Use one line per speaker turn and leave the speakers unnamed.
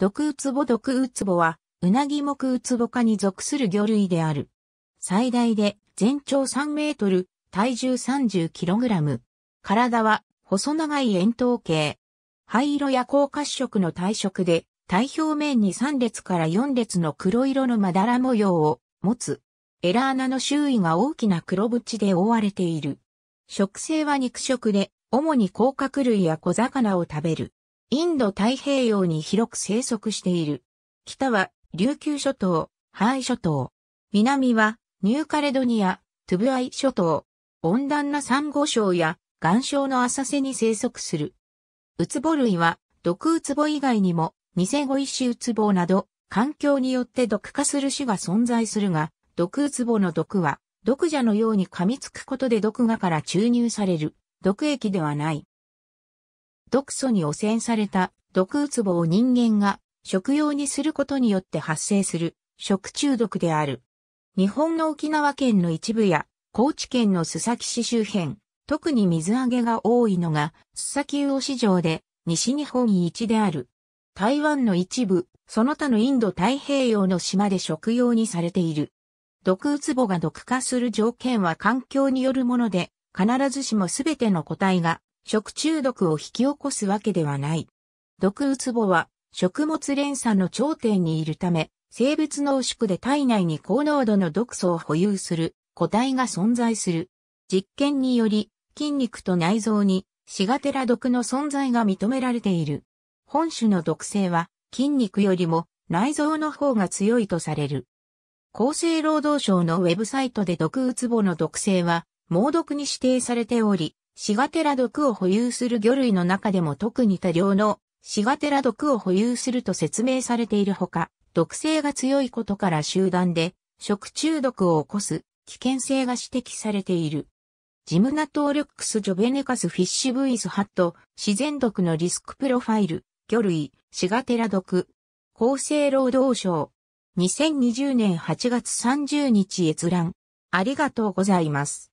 毒ウツボ毒ウツボは、ウナギ目ウツボ科に属する魚類である。最大で全長3メートル、体重 30kg。体は細長い円筒形。灰色や高褐色の体色で、体表面に3列から4列の黒色のまだら模様を持つ。エラ穴の周囲が大きな黒縁で覆われている。食性は肉食で、主に甲殻類や小魚を食べる。インド太平洋に広く生息している。北は琉球諸島、ハワイ諸島。南はニューカレドニア、トゥブアイ諸島。温暖なサンゴ礁や岩礁の浅瀬に生息する。ウツボ類は毒ウツボ以外にもニセゴイシウツボなど環境によって毒化する種が存在するが、毒ウツボの毒は毒蛇のように噛みつくことで毒牙から注入される毒液ではない。毒素に汚染された毒ウツボを人間が食用にすることによって発生する食中毒である。日本の沖縄県の一部や高知県の須崎市周辺、特に水揚げが多いのが須崎魚市場で西日本一である。台湾の一部、その他のインド太平洋の島で食用にされている。毒ウツボが毒化する条件は環境によるもので、必ずしもすべての個体が食中毒を引き起こすわけではない。毒ウツボは食物連鎖の頂点にいるため、生物濃縮で体内に高濃度の毒素を保有する個体が存在する。実験により、筋肉と内臓にシガテラ毒の存在が認められている。本種の毒性は筋肉よりも内臓の方が強いとされる。厚生労働省のウェブサイトで毒ウツボの毒性は猛毒に指定されており、シガテラ毒を保有する魚類の中でも特に多量のシガテラ毒を保有すると説明されているほか、毒性が強いことから集団で食中毒を起こす危険性が指摘されている。ジムナトールックス・ジョベネカス・フィッシュ・ブイズ・ハット、自然毒のリスクプロファイル、魚類、シガテラ毒。厚生労働省。2020年8月30日閲覧。ありがとうございます。